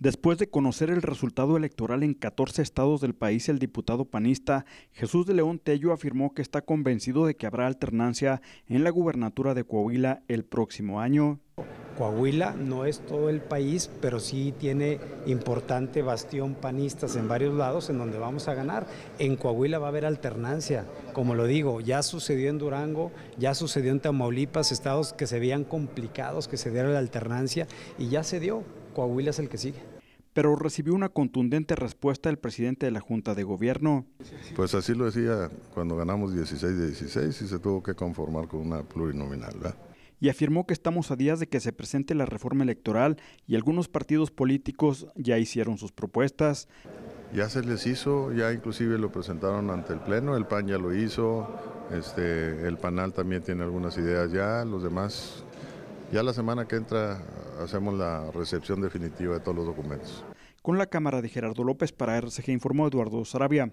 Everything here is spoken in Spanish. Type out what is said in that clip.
Después de conocer el resultado electoral en 14 estados del país, el diputado panista Jesús de León Tello afirmó que está convencido de que habrá alternancia en la gubernatura de Coahuila el próximo año. Coahuila no es todo el país, pero sí tiene importante bastión panistas en varios lados en donde vamos a ganar. En Coahuila va a haber alternancia, como lo digo, ya sucedió en Durango, ya sucedió en Tamaulipas, estados que se veían complicados, que se dieron la alternancia y ya se dio. Coahuila es el que sigue. Pero recibió una contundente respuesta del presidente de la Junta de Gobierno. Pues así lo decía cuando ganamos 16 de 16 y se tuvo que conformar con una plurinominal. y afirmó que estamos a días de que se presente la reforma electoral y algunos partidos políticos ya hicieron sus propuestas. Ya se les hizo, ya inclusive lo presentaron ante el Pleno, el PAN ya lo hizo, este, el PANAL también tiene algunas ideas ya, los demás, ya la semana que entra hacemos la recepción definitiva de todos los documentos. Con la cámara de Gerardo López para RCG informó Eduardo Sarabia.